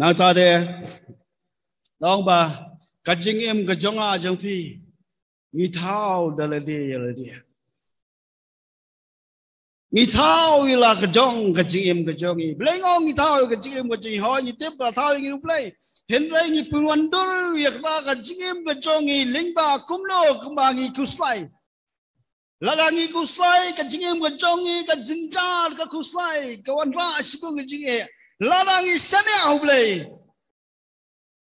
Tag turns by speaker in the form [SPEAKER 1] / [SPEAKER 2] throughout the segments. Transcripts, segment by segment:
[SPEAKER 1] na ta de nong ba ka jing em ka jong a jong phi ni thao da le de ya le de ni thao wi la ka jong ka jing em ka jong i ble ngong ni thao ka jing em ka jing ho ni tem ka thao ni ble hen ble ni pu wan do ya ka ka jing em ka jong i ling ba kum lo kum ba ni ku slai la la ni ku slai ka jing em ka jong i ka jing ja ka ku slai ka wan ra shi ku ka jing e larangi
[SPEAKER 2] sana aku beli.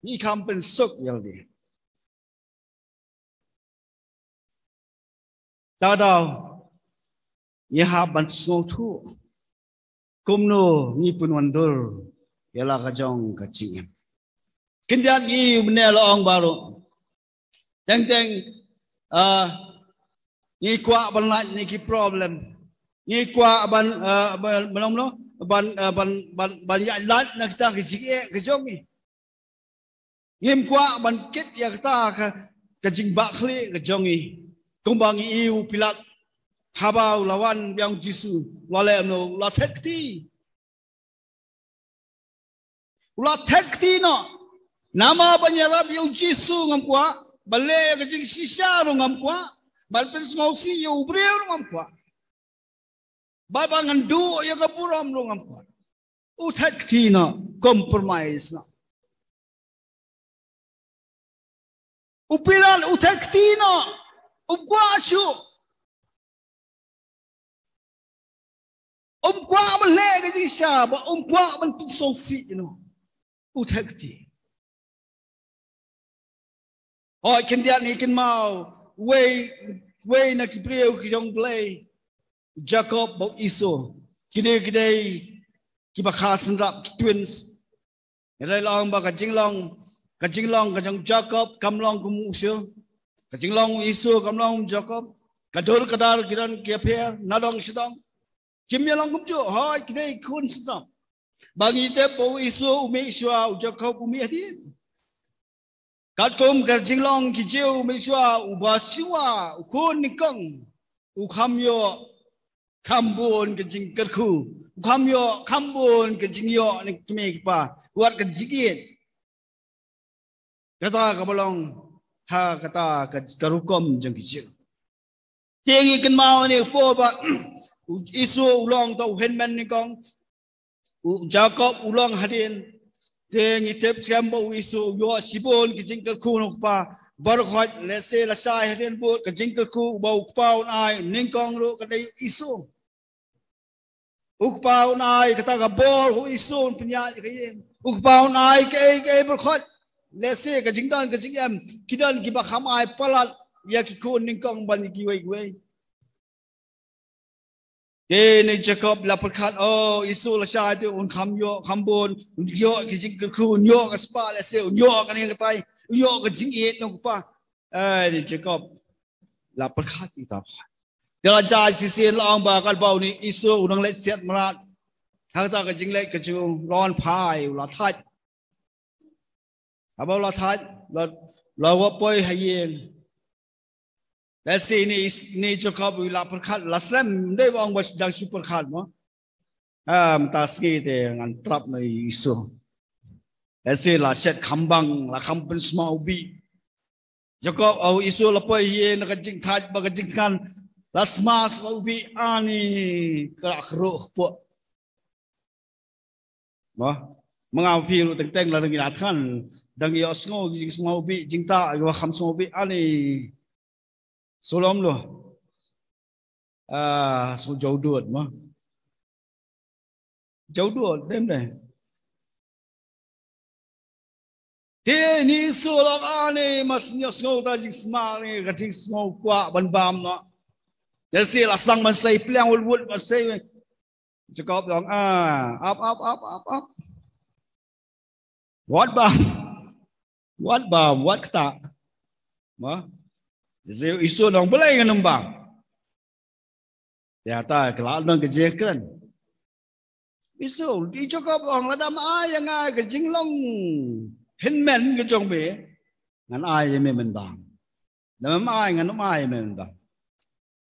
[SPEAKER 2] Ni kampen sok yang dia. Tadau, ni haban sok tu. Kumno ni pun wandul,
[SPEAKER 1] ialah kajong kacinya. Kendian ni benar lah orang baru. Teng-teng, ah, ni kuat benar ni ki problem. Ni kuat belum lo ban eh, ban ban ban ya lat nak ta ke jik e eh, ke jong ni ngim kwa ban kit ya ta ka ka ba khli ke ni kumbang iu u pilat haba lawan
[SPEAKER 2] yang jisu wale no la thekti la thekti no nama ban ya rab lah yu jisu ngam kwa
[SPEAKER 1] balle ke jing sisha ro ngam kwa ban pen ngau si yu ya breu ngam kwa
[SPEAKER 2] บาบังันดูยางกับบุรามลงอันพรอุทักทีนะคอมเพรไมส์นะอุปิรัลอุทักทีนะอุบกว่าชูอุบกว่ามันเล็กจิชาบอุบกว่ามันตุ้งสงสีนะอุทักทีโอ้ยคิเดียนี่คนเมาวเวยเวยนักเปรียวกิจงเปลย์
[SPEAKER 1] Jacob bau iso kide kide ki ba kha san rap twins rai long ba ka jing long ka jing long ka jang Jacob kam long kum usyo ka jing long iso kam long Jacob ka dor ka dar giran ke phe na dong si dong kim ye long kum jo hai kide kun san rap ba ni te bau iso u me iso u Jacob u me hi ka kum ka jing long ki jeu me iso u ba siwa u kun ni kong u kham yo คำบุญกันจริงกันคู่ความโยคำบุญกันจริงโยนี่ทำไมกี่ป่าวัดกันจริงแกตากับบลองฮะกตากับกรุกมจังกิจเจียงกันมาวันนี้พอบะอิสูอุลองตัวเห็นมันนี่กองอุจากบอุลองฮารินเจียงอิเทปเชมบุอิสูโยชิบุญกันจริงกันคู่นกป่าบรขวัญเลเซลชายเรียนบุตรกจิงกคูบาวปาวนายนิงกองรู้กันได้อิสุ Ukpau nai kata gabor hu isun punya kayeng. Ukpau nai ke ke ke berkhot. Lese ke jingdan ke jingem. Kidan ki bakham ai palat ya ki kun ning kong ban ki wei wei. Ye ni Jacob la perkat oh isu la sha tu un kham yo kham bon yo ki jing ke kun yo ke spa lese yo ke ning ke tai. Yo ke jing e nong pa. Eh ni Jacob la perkat ki ta. Eh เดาจสิเสียนลองบากันเบานี่อิสุอุังเลเสียมาทักตากจิงเล็กกจูร้อนพายลาทัดอาบอาลาทัดลรลเราว่าป่วยหายเองแต่สีนี่นี่จะเข้าไปลาประคัดลาสเลมได้วางบัดังชุประคัดมั้งอ่ามตาสกีเต่งันตรับในอิสุแต่สี่ลาเช็ดคำบังลาคำเป็นสมาบีจะก็เอาอิสุลาป่วยเองนะกจิงทัดบากจิงกัน Lasmas wawi ani kerakruh pu. Wah, mengawfi lu teng teng lalu ngilatkan. Dang iya sengo jing semua wawi jingta iwa ham semua bi
[SPEAKER 2] ani. solom lu. Ah, so jauh duit mah. Jauh duit, dem deh. Tini sulam ani masnya sengo
[SPEAKER 1] tajik semua ni, kacik semua kuat, ban bam dia ya, si lasang masai pelang
[SPEAKER 2] ulwut masai. Cakap dong ah, up up up up up. Wat ba? Wat ba? Wat kata? Ma? Jadi isu dong boleh yang nembang. Ya
[SPEAKER 1] ta kelak dong kejekan. Isu di cakap dong ada ma yang ah kejing long. Hinmen kejong be. Ngan ai yang memang. Nama ai ngan nama ai memang.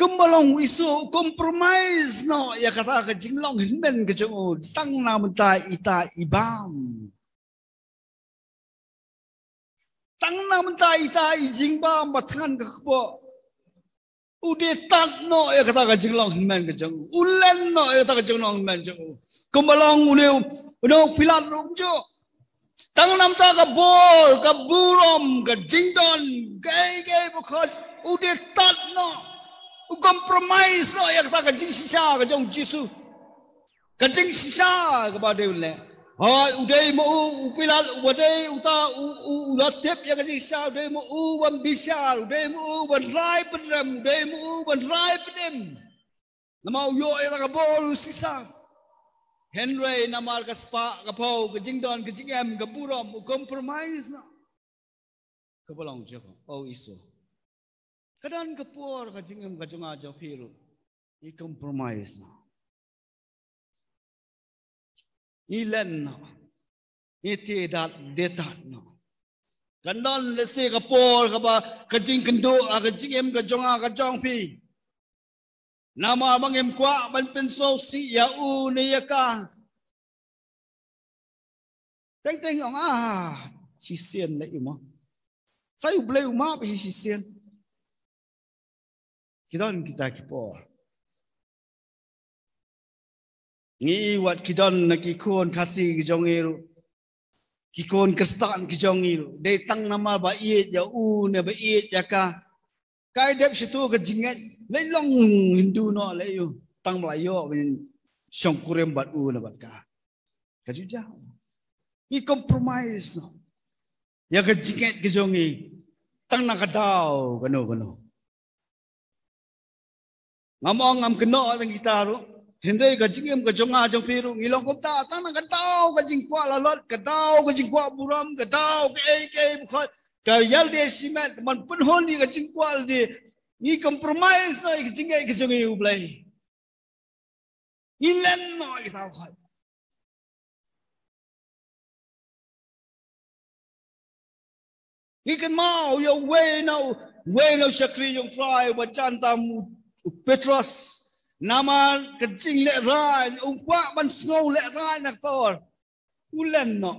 [SPEAKER 1] กมลงอิสุคอมพรไมส์เนาะอยากจะกจิงลองเห็นเป็นกจะอตั้งนามตาอิตาอิบามตั้งนามตาอิตาอิจิงบามบัทงานกับพออุดตัด
[SPEAKER 2] เนาะอยากจะกจิงลองเห็นเป็นกจะ
[SPEAKER 1] อุลเลนเนาะอยากจะกจิงลองเห็นเป็นจะอกมลงอุเนอุเนอพิลาลงจ้ตั้งนำตากับโบลกับบูรอมกับจิงดอนไกลๆพวกเขาอุดตัดเนาะ o compromise lah yang kita kencing sisa kencing jisu kencing sisa kepada dia le ha udai mo u pilal udai uta u u latep yang kencing sisa udai mo u wan bisal udai mo u wan rai pedem udai mo u wan rai pedem nama u yo yang kita bol sisa Henry nama al kaspa kapau kencing don kencing em kapuram u compromise lah kapalang jepang oh isu kadang kepuar kajing kajing aja firu ni compromise
[SPEAKER 2] na ni len na ni
[SPEAKER 1] tidak detak na kandan lese kepuar kaba kajing kendo kajing
[SPEAKER 2] em kajong kajong fi nama abang em kuak ban penso si ya u ni ya ka teng teng ong ah si sian na ima Saya boleh umah apa si sian kita nak kita kipo. Ni wat kita nak kikun kasih kijong iru. Kikun
[SPEAKER 1] kestan kijong iru. Dei tang nama baik iet ya u ne ba ya ka. Kai dep situ ke jinget le long hindu no le tang melayu min syongkurem kurem bat u ne lah, bat ka. Kaju ja. Ni compromise. Ya ke jinget kijong i. Tang nak kadau kano kano ngamong ngam kena dengan kita tu hendai ka jingim ka jonga jong piru ngilong kom ta ta na kadau ka jing kwa la lot kadau ka jing kwa buram kadau ka ai ka im ka yal de simat man pun hon ni ka jing kwa de
[SPEAKER 2] ni compromise na ka jing ka jong yu ni len no i ta khot ni kan mau yo ya we no we no shakri
[SPEAKER 1] yong fly wa chanta mu Petros naman kencing lek rai ungkwa ban snow le rai nak tor ulen no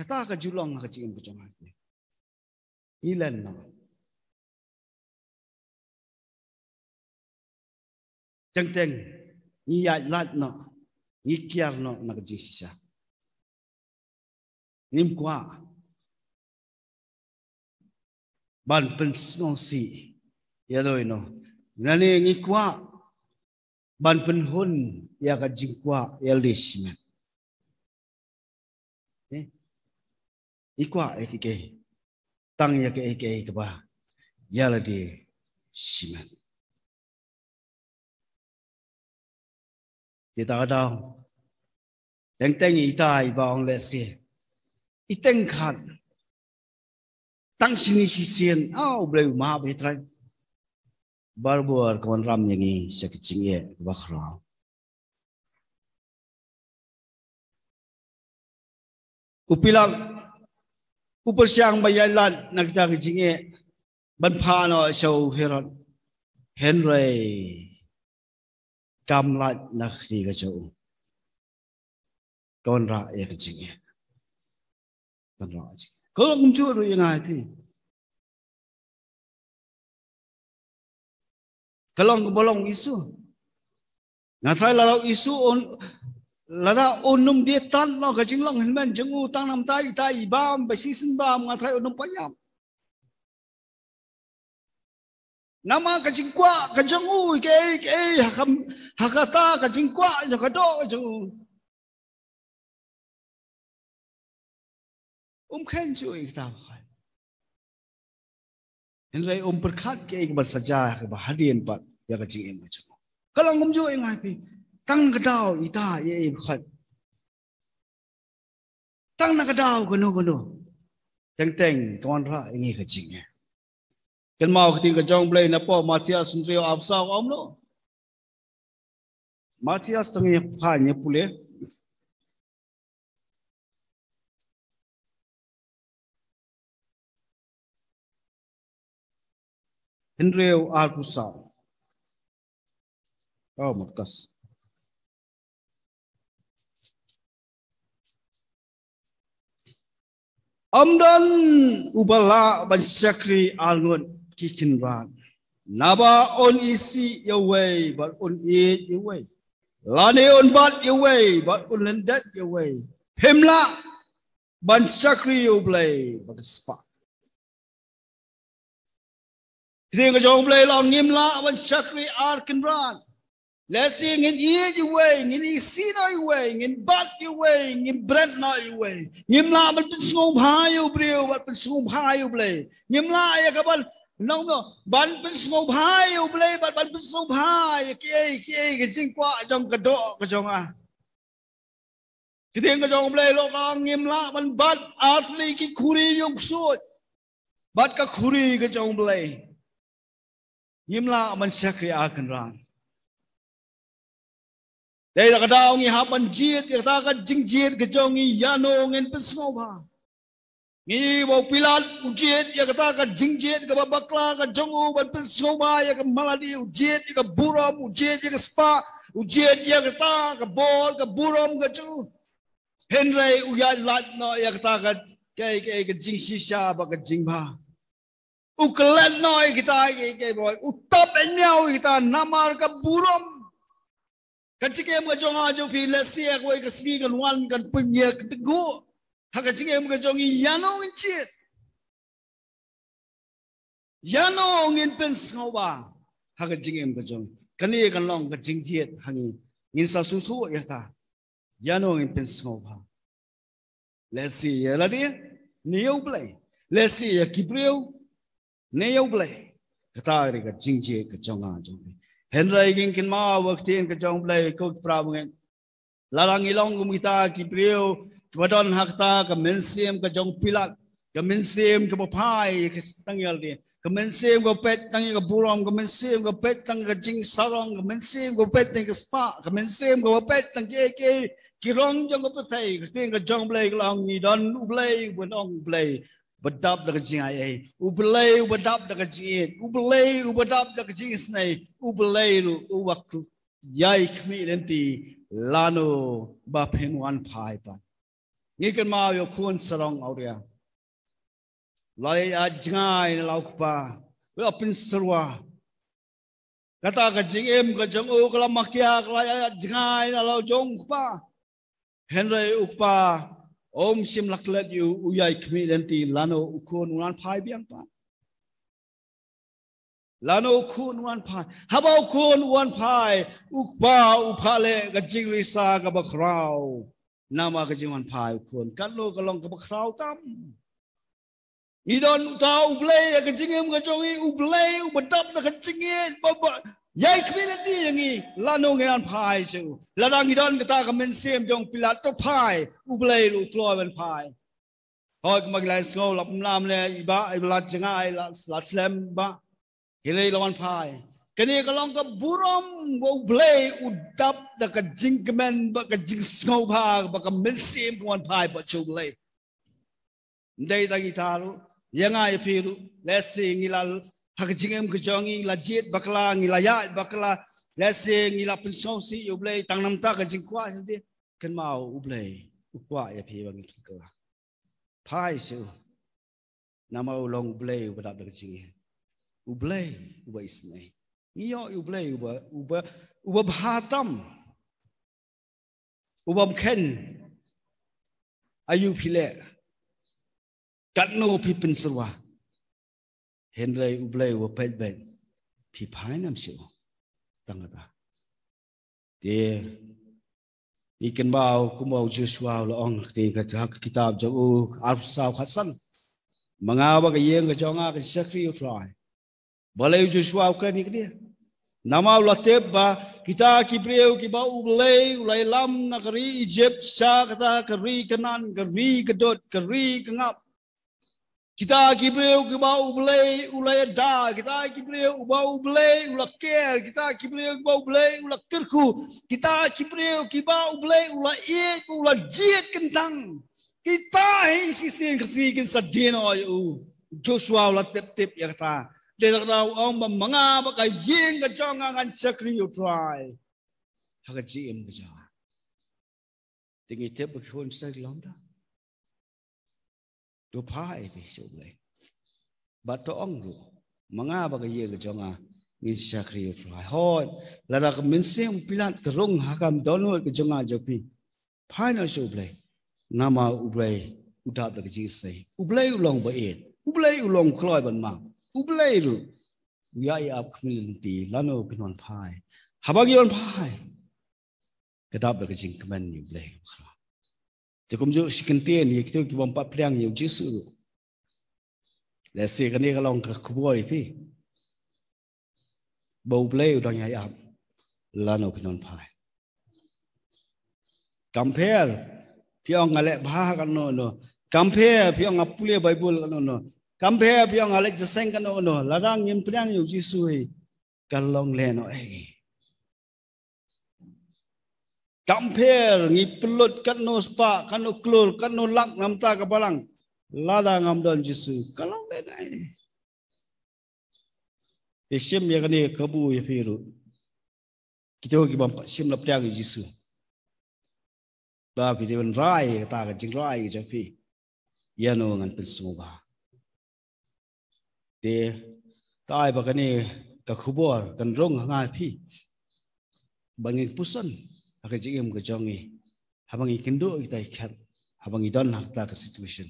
[SPEAKER 2] kata ka julong ka cing ko chong ni ilen no teng teng ni ya lat no ni kiar no nak ji sisa nim kwa ban pen snow si Ya lo ino. Nani ngikwa ban penhun ya ka jingkwa ya lisma. Okay. Ikwa ekeke. Eh? Eh, Tang ya ke ekeke eh, ke ba. Ya la di sima. Ti ta da. Leng teng i tai ba ong le si. I teng khan. Tang sini si sian. Au ble ma be trai barbor kawan ram yang ini sekecing ye eh, bakhra upilang upasyang bayalan nak tak kecing ye eh. ban phano show heran henry kamlat nak ri ke kawan ra ye kecing ye eh. kawan ra kalau kunci orang yang ada. kelong kebolong isu. Ngatai lalu isu on lada onum dia tan lo gajing long hinman jengu
[SPEAKER 1] tang nam tai tai bam besi sen bam ngatai onum panyam.
[SPEAKER 2] Nama gajing kwa gajeng u ke ke hakam hakata gajing kwa jaga kado jo. Um ken jo Hendai
[SPEAKER 1] um perkat ke ing basaja ke bahadian pat ya kecing ing macam.
[SPEAKER 2] Kalau ngum jo ing api tang kedau ita ye ibhat. Tang nak kedau kuno kuno. Teng teng tuan ra ing kecing ya.
[SPEAKER 1] Kan mau ke tinggal jong play napa Matias sendiri absau om lo.
[SPEAKER 2] Matias tengah panye pulih hình rêu al pu sao oh một cus amdan ubala ban sakri al ngon
[SPEAKER 1] kikin ran naba on isi yaway but on it yaway
[SPEAKER 2] lani on bat yaway but on lendat yaway himla ban sakri yoblay bagaspak Dream ka jong play long nim la wa chakri ar kin ran. Let's sing
[SPEAKER 1] in ye you way, in ye see no you way, in bat you way, in brand no you way. Nim la ma pin sung ha yo brio wa pin sung ha yo play. Nim la ya ka bal long no ban pin sung ha yo play ba ban pin sung ha ya ki ai ki ai ka
[SPEAKER 2] himla man sakri akan ran dai da kada ngi haban jiet ir ta ka jing jiet ke jong yano ngen pesno
[SPEAKER 1] ba ngi bo pilal u jiet ya kada ka jing jiet ke babakla ka jong u ban pesno ba ya ke maladi u jiet ke buram u jiet ke spa u jiet ya kada ka bol ke buram ke chu henrei u ya lat no ya kada ka ke ke ke jing si sha ba ke jing Uklet noi kita ke boy. Utop enyau kita nama ke burum.
[SPEAKER 2] Kacik em ke jong ajo pi le sia ko ke kan punya kan pinya ke tegu. Ha kacik em ke ni. yano ngci.
[SPEAKER 1] Yano ngin pen ngoba. Ha kacik em ke jong. Ya ya ha, Kani kan, kan long ke kan jing jiet hangi. Ngin sa su ya ta. Yano ngin pen ngoba. Let's see ya la dia. play. Let's see ya kipriu. နေယုတ်ပလေကတာရီကချင်းချေကချောင်းကချောင်းပဲဟန်ရိုင်ကင်ကင်မာဝတ်တင်ကချောင်းပလေကုတ်ပရာဘငလာလာငီလောင်ကမီတာကီပရီယိုကဝဒွန်ဟက်တာကမင်းစီယမ်ကချောင်းပိလတ်ကမင်းစီယမ်ကပဖိုင်ကစတန်ယလ်ဒီကမင်းစီယမ်ကပက်တန်ကဘူရောင်ကမင်းစီယမ်ကပက်တန်ကချင်းဆာရောင်ကမင်းစီယမ်ကပက်တန်ကစပါကမင်းစီယမ်ကပက်တန်ကေကေကီရောင်ကြောင့်ကပထိုင်ကစတန်ကချောင်းပလေကလောင်ငီဒွန်ဥပလေဝန်အောင်ပလေဝဒပ်ဒကကျင်အေဥပလေဝဒပ်ဒကကျင်ဥပလေဥပဒပ်ဒကကျင်စနေဥပလေလူဝတ်ယိုက်မီလန်တီလာနိုဘဖင်ဝမ်ဖိုင်ပါငေကန်မာယခွန်စရောင်းအော်ရယာလိုင်အဂျငိုင်းလောက်ပါဝပင်စရဝကတာကကျင်အမ်ကကျင်အိုကလမခိယာကလိုင်အဂျငိုင်းလောက်ဂျုံပါဟန်ရယ်ဥပ္ပါอมชิมลักเลดอยู่อุยายขมิเลนตีลานโอุคนวันพายเบียงปาลานโอุคนวันพายฮาบาอุคนวันพายอุปาอุพาเลกจิงริสากับคราวนามากจิงวันพายคนกันโลกลองกับคราวตั้มอีดอนตาอุเบลกจิงเงมกจงอีอุเบลอุบดับนะกจิงเงบบยายคมินตีอย่างงี้ลานูงานพายชูลาดังดอนกตากมันเสียมจงปิลาตพายอุเบลลูกลอยป็นพายฮอยมักไลสโงลับน้ำเลยอีบ้าอีบลาจงไงลาสลัดเลมบ้าฮิเลยลันพายกันนี้ก็ลองกับบุรอมว่าเบลอุดับตะกจิงกมนบะกจิงสโงพากบะกมันเสียมวันพายบะจูเลย ได้ตังกิตารุยังไงพี่รู้และสิ่งนี้ล hak jingem ke jongi lajit bakla ngilaya bakla lese ngila pensong si uble tangnam ta ka jingkwa sedi ken mau uble ukwa ya phi bang kikla pai su nama ulong uble ubada de jing uble uba isne ngiyo uble uba uba uba bhatam
[SPEAKER 2] uba ken ayu phile กัดโนพิปินสวา hen lai u blai
[SPEAKER 1] wa pet ben pi pai nam si tang ta de ni ken bao ku mo ju swa lo ong ti ka ja kitab ja u al sa kha san manga ba ka yeng ka cho nga ka sek u try ba lai ka ni ni nama u la te ba kita ki pri ki ba u blai u lai lam na ka ri egypt sa ka ta ka ri ka ka ri ka dot ka ri ka ngap kita kibriu ke bau belai ulai da. Kita kibriu ke bau belai ulai ker. Kita kibriu ke bau belai ulai kerku. Kita kibriu ke bau belai ulai ik ulai jiet kentang. Kita hei sisi yang kersih kin sedih no Joshua ulai tip-tip ya kata. Dia kata om bambanga baka ying ke congangan sekri utrai. Haka jiem kejauh. Tinggi tip berkhun sekri lomdak. ดูพายไปสูบเลยบัตรอังรูมังอาบกเยกจงอามิชักรีฟลายฮอดลาดักมินเซียงพิลัดกรุงฮักมดอนวกจงอาจกพีพายนสูบเลยนามาอุบเลยอุดับดักจีสัยอุบเลยอุลองบะเอ็ดอุบเลยอุลงคลอยบันมาอุบเลยรูยายอับขมิลตีลานอปินอนพายฮับกิออนพายกระดับดักจิงกแมนอยู่เลยครับจะคุมจูสกินเตียนยี่ที่กี่บอมปะเพียงอยิวจิสูและสิ่งนี้ก็ลองกับขบวยพี่บูเปลวตองยายอับลานอพนนพายกัมเพลพี่องอะไรบ้ากันโน่โน่กัมเพลพี่องอับเลียใบบุลกันโน่โน่กัมเพลพี่องอะไรจะเซ็งกันโน่โน่ละร่างยิมเพียงอยิวจิสูกันลองเล่นเอาเอง Kampir ngi pelut kanu spa kanu klur kanu lak ngamta kapalang. Lada ngamdon jisu kalau benai. Isim ya ni kabu ya firu. Kita ki bampak sim lap tiang jisu. Ba pide ben rai ta ka jing rai ja pi. Ya no ngan pen suba. Te tai ba kani ka kan rong ngai kan pi. Bangin pusan. Bangin pusan aga jigim ga jongi habang i kendo i ta ikhat habang i don hakta ka situation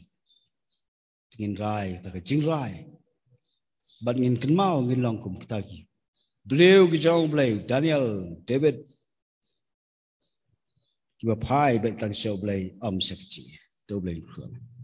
[SPEAKER 1] tingin rai ta ka jing rai ban ngin kin mau ngin long kum ta gi breu ga daniel david
[SPEAKER 2] kita ba phai show blai am sekchi to blai khuang